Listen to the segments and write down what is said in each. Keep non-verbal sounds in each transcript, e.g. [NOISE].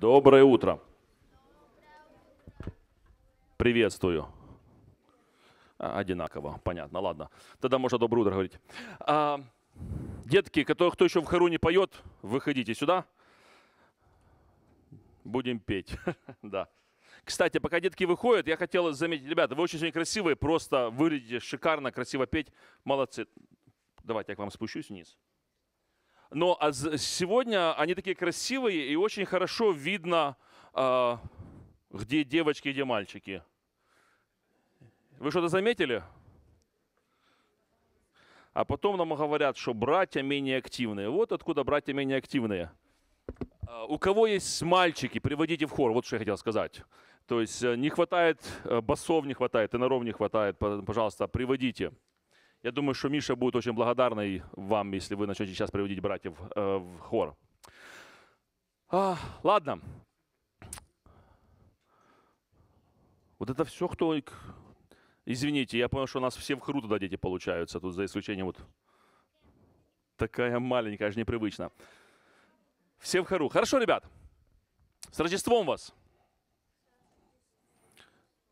Доброе утро. Приветствую. А, одинаково, понятно, ладно. Тогда можно доброе утро говорить. А, детки, кто, кто еще в хору поет, выходите сюда. Будем петь. [LAUGHS] да. Кстати, пока детки выходят, я хотел заметить, ребята, вы очень сегодня красивые, просто выглядите шикарно, красиво петь. Молодцы. Давайте я к вам спущусь вниз. Но а сегодня они такие красивые и очень хорошо видно, а, где девочки, где мальчики. Вы что-то заметили? А потом нам говорят, что братья менее активные. Вот откуда братья менее активные. А, у кого есть мальчики, приводите в хор. Вот что я хотел сказать. То есть э, не хватает э, басов, не хватает, и наров не хватает. Пожалуйста, приводите. Я думаю, что Миша будет очень благодарный вам, если вы начнете сейчас приводить братьев э, в хор. А, ладно. Вот это все, кто... Извините, я понял, что у нас все в хру туда дети получаются, тут за исключением вот... Такая маленькая, аж непривычно. Все в хору. Хорошо, ребят. С Рождеством вас!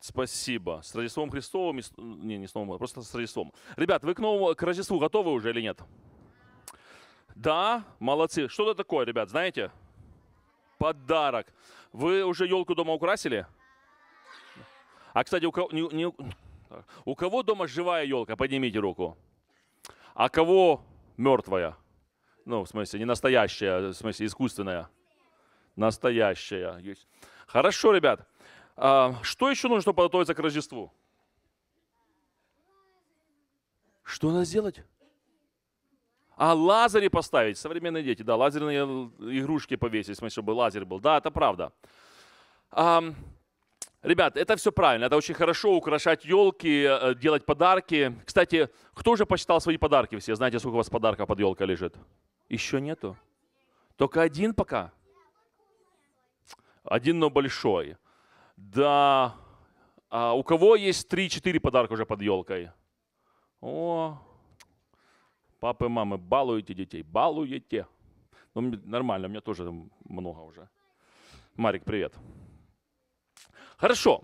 Спасибо. С Рождеством Христовым. Не, не с Новым, просто с Рождеством. Ребят, вы к, новому, к Рождеству готовы уже или нет? Да, молодцы. Что это такое, ребят, знаете? Подарок. Вы уже елку дома украсили? А, кстати, у кого, не, не, у кого дома живая елка? Поднимите руку. А кого мертвая? Ну, в смысле, не настоящая, в смысле, искусственная. Настоящая. Хорошо, ребят. А, что еще нужно, чтобы подготовиться к Рождеству? Что надо сделать? А лазари поставить, современные дети, да, лазерные игрушки повесить, смотри, чтобы лазер был. Да, это правда. Um, ребят, это все правильно, это очень хорошо, украшать елки, э, делать подарки. Кстати, кто же посчитал свои подарки все? Знаете, сколько у вас подарка под елкой лежит? Еще нету? Только один пока? Один, но большой. Да. А у кого есть 3-4 подарка уже под елкой? О, папы, мамы, балуете детей, балуете. Ну, нормально, у меня тоже много уже. Марик, привет. Хорошо.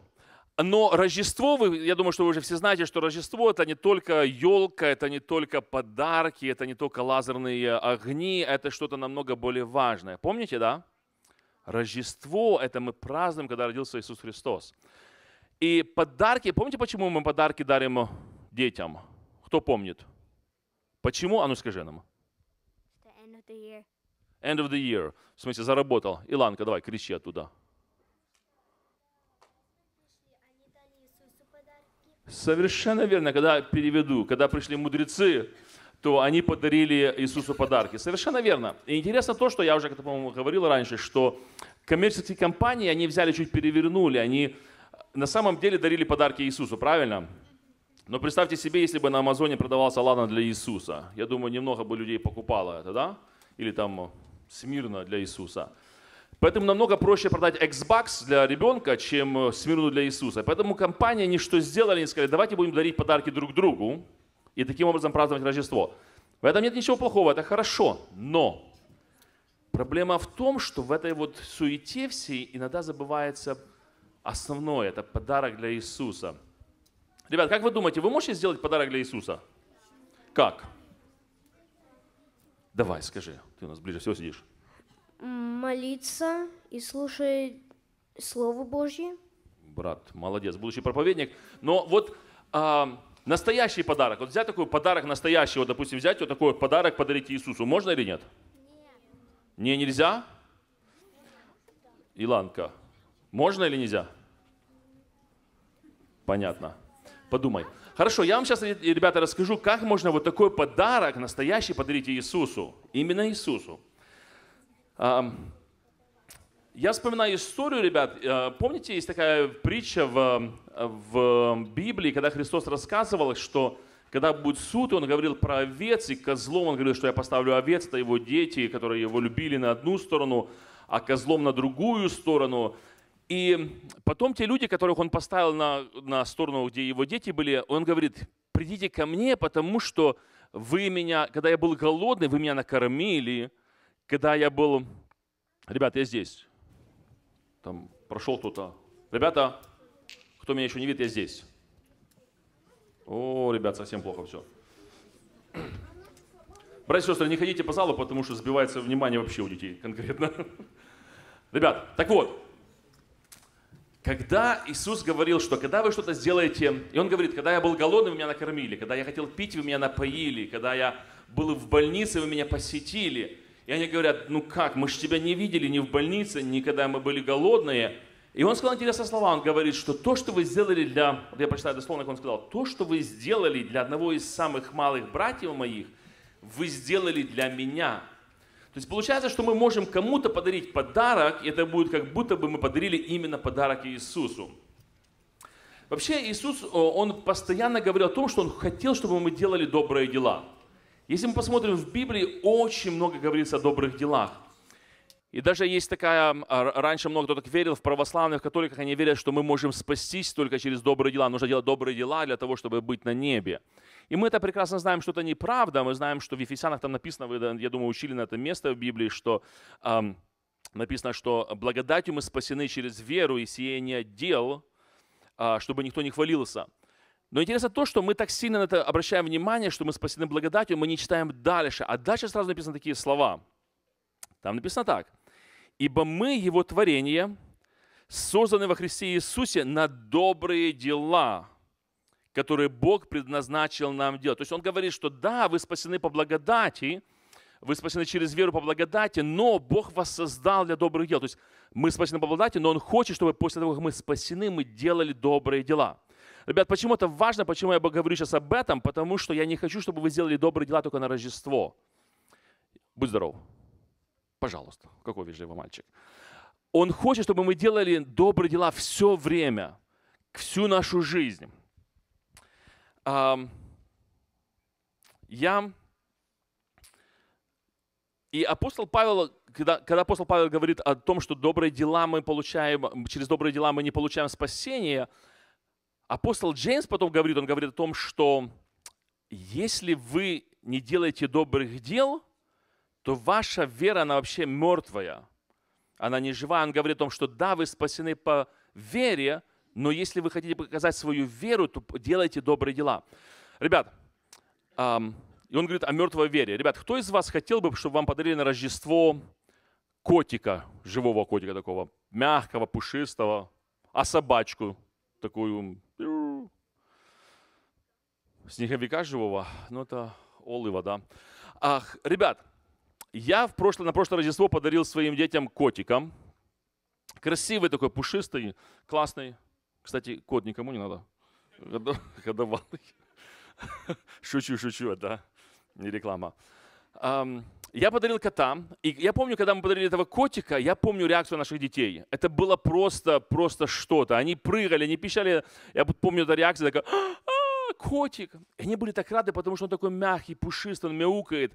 Но Рождество, вы, я думаю, что вы уже все знаете, что Рождество это не только елка, это не только подарки, это не только лазерные огни, это что-то намного более важное. Помните, да? Рождество – это мы празднуем, когда родился Иисус Христос. И подарки, помните, почему мы подарки дарим детям? Кто помнит? Почему? А ну скажи нам. The end of the year. End of the year. В смысле, заработал. Иланка, давай, кричи оттуда. Совершенно верно, когда переведу, когда пришли мудрецы, то они подарили Иисусу подарки. Совершенно верно. И интересно то, что я уже, по-моему, говорил раньше, что коммерческие компании, они взяли, чуть перевернули, они э, на самом деле дарили подарки Иисусу, правильно? Но представьте себе, если бы на Амазоне продавался ладан для Иисуса. Я думаю, немного бы людей покупало это, да? Или там э, смирно для Иисуса. Поэтому намного проще продать Xbox для ребенка, чем э, смирно для Иисуса. Поэтому компания, они что сделали, они сказали, давайте будем дарить подарки друг другу, и таким образом праздновать Рождество. В этом нет ничего плохого, это хорошо, но проблема в том, что в этой вот суете всей иногда забывается основное, это подарок для Иисуса. Ребят, как вы думаете, вы можете сделать подарок для Иисуса? Как? Давай, скажи, ты у нас ближе всего сидишь. Молиться и слушать Слово Божье. Брат, молодец, будущий проповедник. Но вот а, Настоящий подарок. Вот взять такой подарок настоящий, вот, допустим, взять вот такой подарок, подарить Иисусу. Можно или нет? нет? Не, нельзя? Иланка, можно или нельзя? Понятно. Подумай. Хорошо, я вам сейчас, э, ребята, расскажу, как можно вот такой подарок настоящий подарить Иисусу. Именно Иисусу. Я вспоминаю историю, ребят. Э, помните, есть такая притча в, в Библии, когда Христос рассказывал, что когда будет суд, он говорил про овец, и козлом он говорил, что я поставлю овец, это его дети, которые его любили на одну сторону, а козлом на другую сторону. И потом те люди, которых он поставил на, на сторону, где его дети были, он говорит, придите ко мне, потому что вы меня, когда я был голодный, вы меня накормили, когда я был... Ребята, я здесь там прошел кто-то. Ребята, кто меня еще не видит, я здесь. О, ребят, совсем плохо все. Братья и сестры, не ходите по залу, потому что сбивается внимание вообще у детей конкретно. [LAUGHS] Ребят, так вот, когда Иисус говорил, что когда вы что-то сделаете, и Он говорит, когда я был голодным, вы меня накормили, когда я хотел пить, вы меня напоили, когда я был в больнице, вы меня посетили – и они говорят, ну как, мы же тебя не видели ни в больнице, ни когда мы были голодные. И он сказал интересные слова, он говорит, что то, что вы сделали для, я прочитаю дословно, как он сказал, то, что вы сделали для одного из самых малых братьев моих, вы сделали для меня. То есть получается, что мы можем кому-то подарить подарок, и это будет как будто бы мы подарили именно подарок Иисусу. Вообще Иисус, э, он постоянно говорил о том, что он хотел, чтобы мы делали добрые дела – если мы посмотрим в Библии, очень много говорится о добрых делах. И даже есть такая, а, раньше много кто так верил, в православных католиках они верят, что мы можем спастись только через добрые дела. Нужно делать добрые дела для того, чтобы быть на небе. И мы это прекрасно знаем, что это неправда. Мы знаем, что в Ефесянах там написано, вы, я думаю, учили на это место в Библии, что эм, написано, что благодатью мы спасены через веру и сеяние дел, э, чтобы никто не хвалился – но интересно то, что мы так сильно на это обращаем внимание, что мы спасены благодатью, мы не читаем дальше. А дальше сразу написаны такие слова. Там написано так. «Ибо мы, Его творение, созданы во Христе Иисусе на добрые дела, которые Бог предназначил нам делать». То есть он говорит, что да, вы спасены по благодати, вы спасены через веру по благодати, но Бог вас создал для добрых дел. То есть мы спасены по благодати, но Он хочет, чтобы после того, как мы спасены, мы делали добрые дела – Ребят, почему это важно, почему я говорю сейчас об этом? Потому что я не хочу, чтобы вы сделали добрые дела только на Рождество. Будь здоров. Пожалуйста. Какой вежливый мальчик. Он хочет, чтобы мы делали добрые дела все время, всю нашу жизнь. Я и апостол Павел, когда, когда апостол Павел говорит о том, что добрые дела мы получаем, через добрые дела мы не получаем спасения. Апостол Джеймс потом говорит, он говорит о том, что если вы не делаете добрых дел, то ваша вера, она вообще мертвая. Она не живая. Он говорит о том, что да, вы спасены по вере, но если вы хотите показать свою веру, то делайте добрые дела. Ребят, эм, и он говорит о мертвой вере. Ребят, кто из вас хотел бы, чтобы вам подарили на Рождество котика, живого котика такого, мягкого, пушистого, а собачку такую снеговика живого, ну это олыва, да. Ах, ребят, я в прошлое, на прошлое Рождество подарил своим детям котикам. Красивый такой, пушистый, классный. Кстати, кот никому не надо. [LAUGHS] Годовалый. [LAUGHS] Шучу, шучу, да. Не реклама. Я подарил кота, и я помню, когда мы подарили этого котика, я помню реакцию наших детей. Это было просто, просто что-то. Они прыгали, они пищали. Я помню эту реакцию, такая, котик. И они были так рады, потому что он такой мягкий, пушистый, он мяукает.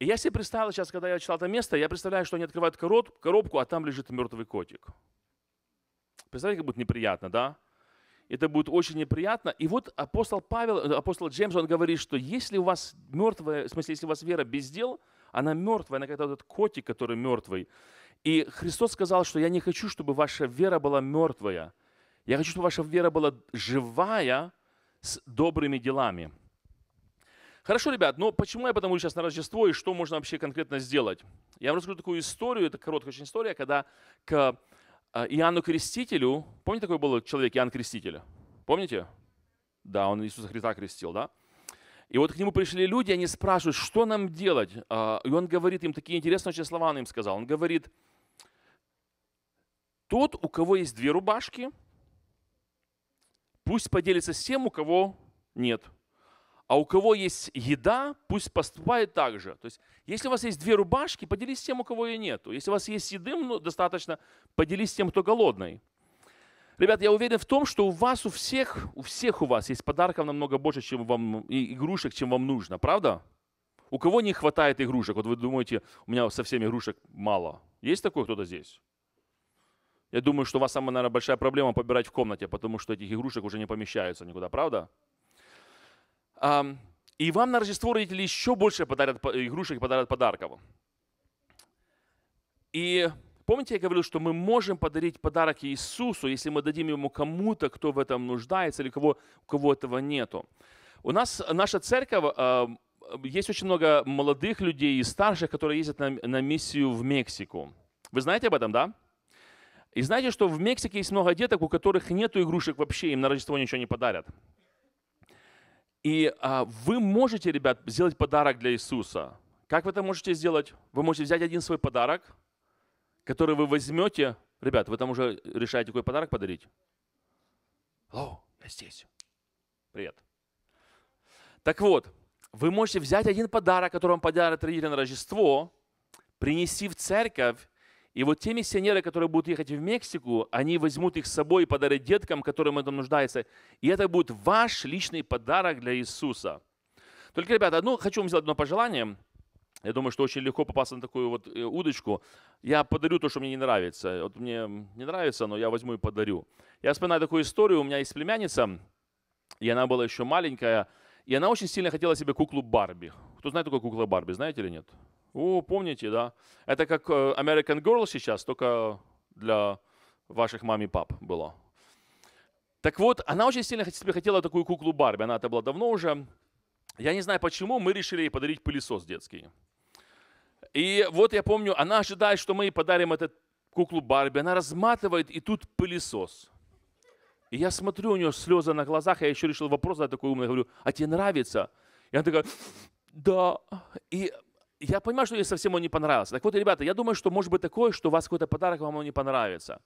И я себе представил сейчас, когда я читал это место, я представляю, что они открывают коробку, а там лежит мертвый котик. Представляете, как будет неприятно, да? Это будет очень неприятно. И вот апостол Павел, э, апостол Джеймс, он говорит, что если у вас мертвая, в смысле, если у вас вера без дел, она мертвая, она как этот котик, который мертвый. И Христос сказал, что я не хочу, чтобы ваша вера была мертвая. Я хочу, чтобы ваша вера была живая – с добрыми делами. Хорошо, ребят, но почему я потому сейчас на Рождество и что можно вообще конкретно сделать? Я вам расскажу такую историю, это короткая очень история, когда к э, Иоанну Крестителю, помните, такой был человек Иоанн Креститель? Помните? Да, он Иисуса Христа крестил, да? И вот к нему пришли люди, они спрашивают, что нам делать? А, и он говорит им такие интересные очень слова, он им сказал. Он говорит, тот, у кого есть две рубашки – пусть поделится с тем, у кого нет. А у кого есть еда, пусть поступает так же. То есть, если у вас есть две рубашки, поделись с тем, у кого ее нету. Если у вас есть еды ну, достаточно, поделись с тем, кто голодный. Ребят, я уверен в том, что у вас, у всех, у всех у вас есть подарков намного больше, чем вам, и игрушек, чем вам нужно. Правда? У кого не хватает игрушек? Вот вы думаете, у меня со всеми игрушек мало. Есть такой кто-то здесь? Я думаю, что у вас самая, наверное, большая проблема побирать в комнате, потому что этих игрушек уже не помещаются никуда, правда? И вам на Рождество родители еще больше подарят игрушек и подарят подарков. И помните, я говорил, что мы можем подарить подарок Иисусу, если мы дадим ему кому-то, кто в этом нуждается или кого, у кого этого нету. У нас наша церковь, есть очень много молодых людей и старших, которые ездят на, на миссию в Мексику. Вы знаете об этом, да? И знаете, что в Мексике есть много деток, у которых нет игрушек вообще, им на Рождество ничего не подарят. И а, вы можете, ребят, сделать подарок для Иисуса. Как вы это можете сделать? Вы можете взять один свой подарок, который вы возьмете. Ребят, вы там уже решаете, какой подарок подарить. О, я здесь. Привет. Так вот, вы можете взять один подарок, который вам подарят родители на Рождество, принести в церковь и вот те миссионеры, которые будут ехать в Мексику, они возьмут их с собой и подарят деткам, которым это нуждается. И это будет ваш личный подарок для Иисуса. Только, ребята, одно, хочу вам сделать одно пожелание. Я думаю, что очень легко попасть на такую вот э, удочку. Я подарю то, что мне не нравится. Вот мне не нравится, но я возьму и подарю. Я вспоминаю такую историю. У меня есть племянница, и она была еще маленькая, и она очень сильно хотела себе куклу Барби. Кто знает такую куклу Барби, знаете или нет? О, помните, да? Это как э, American Girl сейчас, только для ваших мам и пап было. Так вот, она очень сильно себе хотела такую куклу Барби. Она это была давно уже. Я не знаю почему, мы решили ей подарить пылесос детский. И вот я помню, она ожидает, что мы ей подарим эту куклу Барби. Она разматывает, и тут пылесос. И я смотрю, у нее слезы на глазах, я еще решил вопрос задать такой умный, говорю, а тебе нравится? И она такая, да. И я понимаю, что ей совсем он не понравился. Так вот, ребята, я думаю, что может быть такое, что у вас какой-то подарок, вам он не понравится.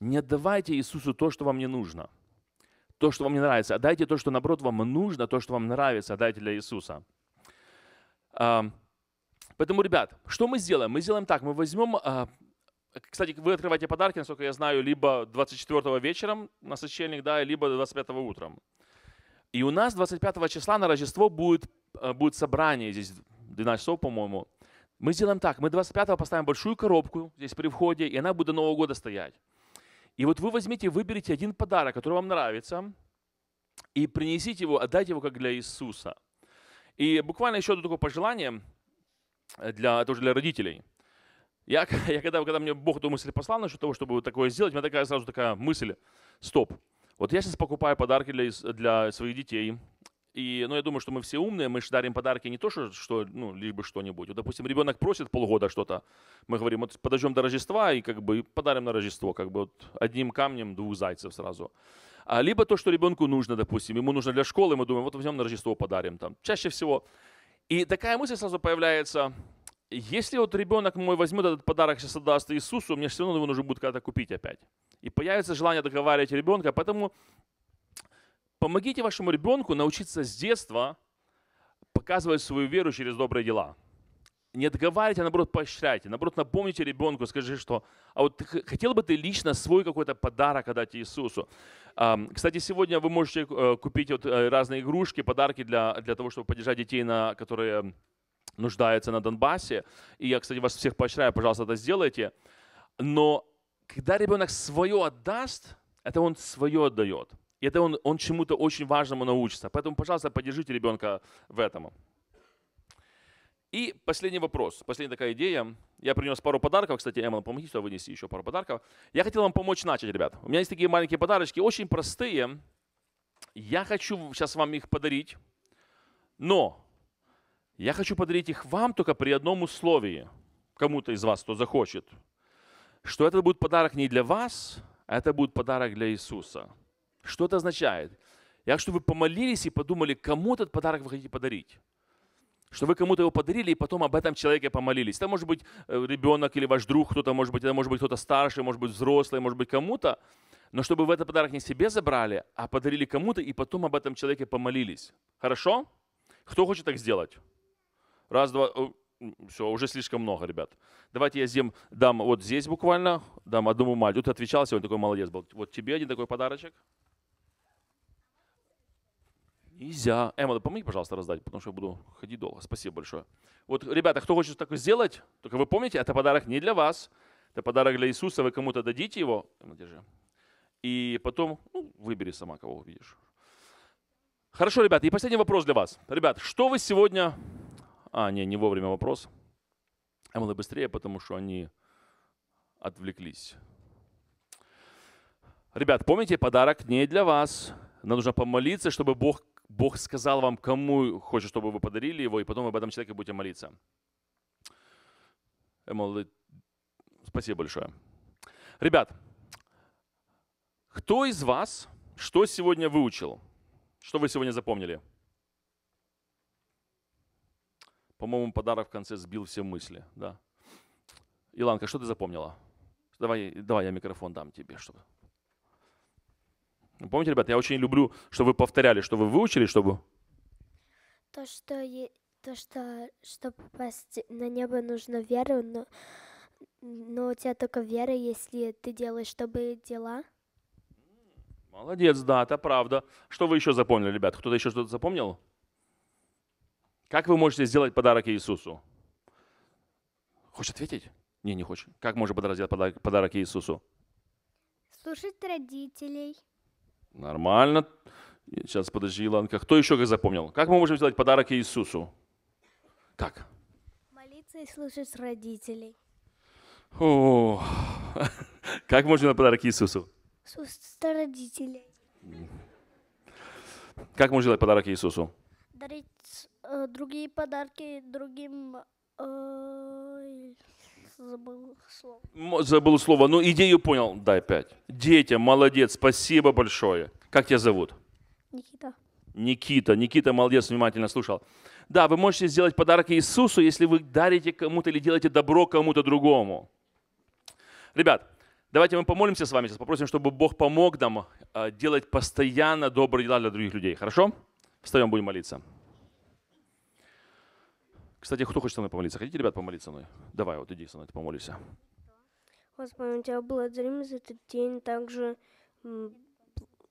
Не отдавайте Иисусу то, что вам не нужно. То, что вам не нравится. Отдайте то, что, наоборот, вам нужно, то, что вам нравится, отдайте для Иисуса. Поэтому, ребят, что мы сделаем? Мы сделаем так, мы возьмем... А, кстати, вы открываете подарки, насколько я знаю, либо 24 вечером на сочельник, да, либо 25 утром. И у нас 25 числа на Рождество будет, а, будет собрание здесь 12 часов, по-моему, мы сделаем так, мы 25-го поставим большую коробку здесь при входе, и она будет до Нового года стоять. И вот вы возьмите, выберите один подарок, который вам нравится, и принесите его, отдайте его как для Иисуса. И буквально еще одно такое пожелание, э, для, тоже для родителей. Я, [LAUGHS] я когда, когда мне Бог эту мысль послал насчет того, чтобы такое сделать, у меня такая сразу такая мысль, стоп, вот я сейчас покупаю подарки для, для своих детей, и, ну, я думаю, что мы все умные, мы же дарим подарки не то, что, что ну, лишь бы что-нибудь. Вот, допустим, ребенок просит полгода что-то, мы говорим, вот подождем до Рождества и как бы подарим на Рождество, как бы вот одним камнем двух зайцев сразу. А, либо то, что ребенку нужно, допустим, ему нужно для школы, мы думаем, вот возьмем на Рождество подарим там. Чаще всего. И такая мысль сразу появляется, если вот ребенок мой возьмет этот подарок, сейчас отдаст Иисусу, мне все равно его нужно будет когда-то купить опять. И появится желание договаривать ребенка, поэтому Помогите вашему ребенку научиться с детства показывать свою веру через добрые дела. Не отговаривайте, а наоборот поощряйте. Наоборот, напомните ребенку, скажи, что а вот хотел бы ты лично свой какой-то подарок отдать Иисусу. Кстати, сегодня вы можете э, купить вот э, разные игрушки, подарки для, для того, чтобы поддержать детей, на, которые нуждаются на Донбассе. И я, кстати, вас всех поощряю, пожалуйста, это сделайте. Но когда ребенок свое отдаст, это он свое отдает. И это он, он чему-то очень важному научится. Поэтому, пожалуйста, поддержите ребенка в этом. И последний вопрос, последняя такая идея. Я принес пару подарков, кстати, Эмма, помоги сюда вынести еще пару подарков. Я хотел вам помочь начать, ребят. У меня есть такие маленькие подарочки, очень простые. Я хочу сейчас вам их подарить, но я хочу подарить их вам только при одном условии, кому-то из вас, кто захочет, что это будет подарок не для вас, а это будет подарок для Иисуса. Что это означает? Я что вы помолились и подумали, кому этот подарок вы хотите подарить. Что вы кому-то его подарили и потом об этом человеке помолились. Это может быть э, ребенок или ваш друг, кто-то может быть, это может быть кто-то старший, может быть взрослый, может быть кому-то. Но чтобы вы этот подарок не себе забрали, а подарили кому-то и потом об этом человеке помолились. Хорошо? Кто хочет так сделать? Раз, два, все, уже слишком много, ребят. Давайте я зем, дам вот здесь буквально, дам одному мальчику. Тут отвечал сегодня, такой молодец был. Вот тебе один такой подарочек. Изя. Эмма, да помоги, пожалуйста, раздать, потому что я буду ходить долго. Спасибо большое. Вот, ребята, кто хочет такое сделать, только вы помните, это подарок не для вас. Это подарок для Иисуса, вы кому-то дадите его. Эмма, держи. И потом, ну, выбери сама, кого увидишь. Хорошо, ребята, и последний вопрос для вас. Ребят, что вы сегодня... А, не, не вовремя вопрос. Эмма, быстрее, потому что они отвлеклись. Ребят, помните, подарок не для вас. Нам нужно помолиться, чтобы Бог Бог сказал вам, кому хочет, чтобы вы подарили его, и потом вы об этом человеке будете молиться. Эмол, спасибо большое. Ребят, кто из вас что сегодня выучил? Что вы сегодня запомнили? По-моему, подарок в конце сбил все мысли. Да. Иланка, что ты запомнила? Давай, давай я микрофон дам тебе, чтобы ну, помните, ребят, я очень люблю, чтобы вы повторяли, что вы выучили, чтобы... То, что, то, что чтобы попасть на небо, нужно веру, но... но у тебя только вера, если ты делаешь чтобы дела. Молодец, да, это правда. Что вы еще запомнили, ребят? Кто-то еще что-то запомнил? Как вы можете сделать подарок Иисусу? Хочешь ответить? Не, не хочешь. Как можно сделать подарок, подарок Иисусу? Слушать родителей. Нормально. Сейчас, подожди, Иланка. Кто еще как запомнил? Как мы можем сделать подарок Иисусу? Как? Молиться и слушать родителей. О, [LAUGHS] как можно на подарок Иисусу? Слушать родителей. Как можно делать подарок Иисусу? Дарить э, другие подарки другим э, забыл слово. Забыл слово. Ну, идею понял. Дай пять. Дети, молодец, спасибо большое. Как тебя зовут? Никита. Никита. Никита, молодец, внимательно слушал. Да, вы можете сделать подарок Иисусу, если вы дарите кому-то или делаете добро кому-то другому. Ребят, давайте мы помолимся с вами сейчас, попросим, чтобы Бог помог нам а, делать постоянно добрые дела для других людей. Хорошо? Встаем, будем молиться. Кстати, кто хочет со мной помолиться? Хотите, ребят, помолиться со мной? Давай, вот иди со мной, ты помолишься. Господи, у тебя благодарим за этот день. Также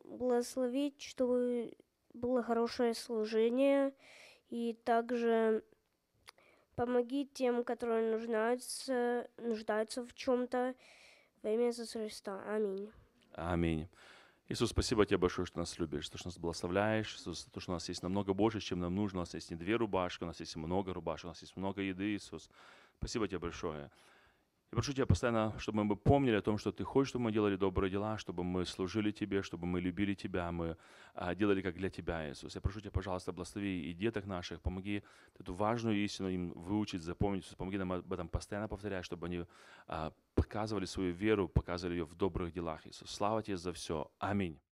благословить, чтобы было хорошее служение. И также помоги тем, которые нуждаются, нуждаются в чем-то во имя Иисуса Христа. Аминь. Аминь. Иисус, спасибо тебе большое, что нас любишь, что нас благословляешь, Иисус, то, что у нас есть намного больше, чем нам нужно. У нас есть не две рубашки, у нас есть много рубашек, у нас есть много еды, Иисус. Спасибо тебе большое. Я прошу Тебя постоянно, чтобы мы помнили о том, что Ты хочешь, чтобы мы делали добрые дела, чтобы мы служили Тебе, чтобы мы любили Тебя, мы а, делали как для Тебя, Иисус. Я прошу Тебя, пожалуйста, благослови и деток наших, помоги эту важную истину им выучить, запомнить, помоги нам об этом постоянно повторять, чтобы они а, показывали свою веру, показывали ее в добрых делах, Иисус. Слава Тебе за все. Аминь.